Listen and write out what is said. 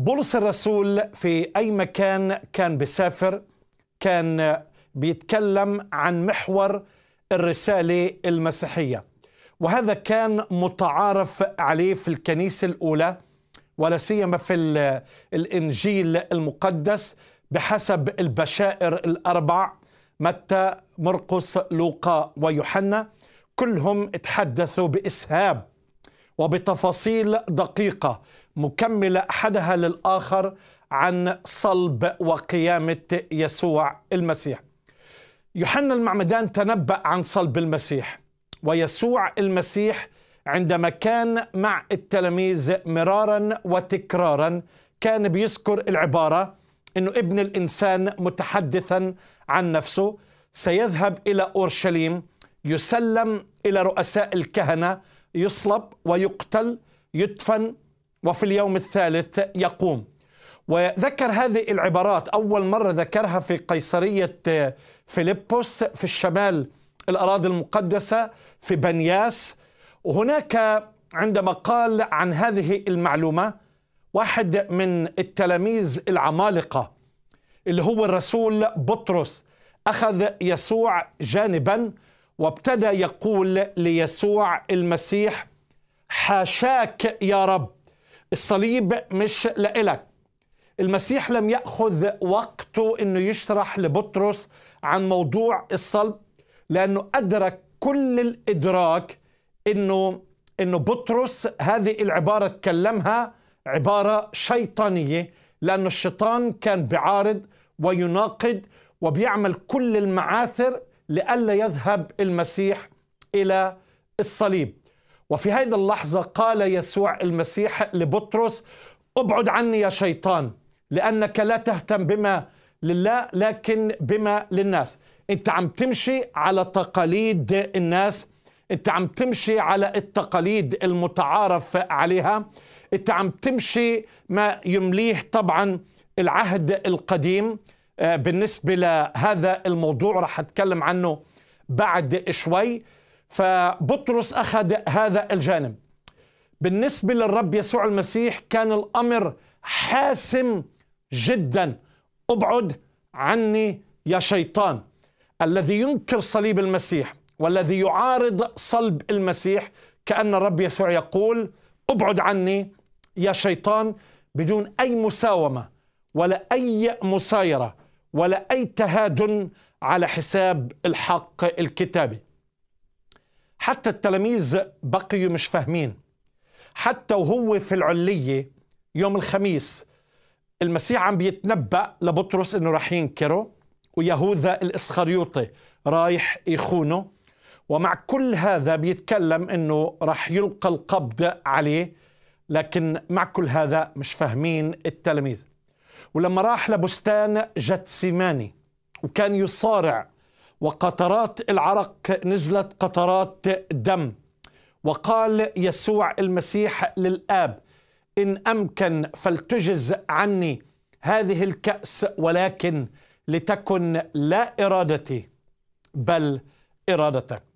بولس الرسول في أي مكان كان بيسافر كان بيتكلم عن محور الرسالة المسيحية وهذا كان متعارف عليه في الكنيسة الأولى ولا سيما في الإنجيل المقدس بحسب البشائر الأربع متى مرقس لوقا ويوحنا كلهم تحدثوا بإسهاب وبتفاصيل دقيقة مكملة أحدها للآخر عن صلب وقيامة يسوع المسيح. يوحنا المعمدان تنبأ عن صلب المسيح ويسوع المسيح عندما كان مع التلاميذ مرارا وتكرارا كان بيذكر العبارة أنه ابن الإنسان متحدثا عن نفسه سيذهب إلى أورشليم يسلم إلى رؤساء الكهنة يصلب ويقتل يدفن وفي اليوم الثالث يقوم وذكر هذه العبارات أول مرة ذكرها في قيصرية آه، فيلبس في الشمال الأراضي المقدسة في بنياس وهناك عندما قال عن هذه المعلومة واحد من التلاميذ العمالقة اللي هو الرسول بطرس أخذ يسوع جانباً وابتدى يقول ليسوع المسيح حاشاك يا رب الصليب مش لإلك المسيح لم يأخذ وقته أنه يشرح لبطرس عن موضوع الصلب لأنه أدرك كل الإدراك أنه أنه بطرس هذه العبارة تكلمها عبارة شيطانية لأن الشيطان كان بعارض ويناقض وبيعمل كل المعاثر لئلا يذهب المسيح الى الصليب وفي هذه اللحظه قال يسوع المسيح لبطرس ابعد عني يا شيطان لانك لا تهتم بما لله لكن بما للناس انت عم تمشي على تقاليد الناس انت عم تمشي على التقاليد المتعارف عليها انت عم تمشي ما يمليه طبعا العهد القديم آه، بالنسبة لهذا الموضوع رح أتكلم عنه بعد شوي فبطرس أخذ هذا الجانب بالنسبة للرب يسوع المسيح كان الأمر حاسم جدا ابعد عني يا شيطان الذي ينكر صليب المسيح والذي يعارض صلب المسيح كأن الرب يسوع يقول ابعد عني يا شيطان بدون أي مساومة ولا أي مسايرة ولا أي تهادن على حساب الحق الكتابي حتى التلاميذ بقيوا مش فاهمين حتى وهو في العلية يوم الخميس المسيح عم بيتنبأ لبطرس انه راح ينكره ويهوذا الاسخريوطي رايح يخونه ومع كل هذا بيتكلم انه راح يلقى القبض عليه لكن مع كل هذا مش فاهمين التلاميذ ولما راح لبستان جتسيماني وكان يصارع وقطرات العرق نزلت قطرات دم وقال يسوع المسيح للآب إن أمكن فلتجز عني هذه الكأس ولكن لتكن لا إرادتي بل إرادتك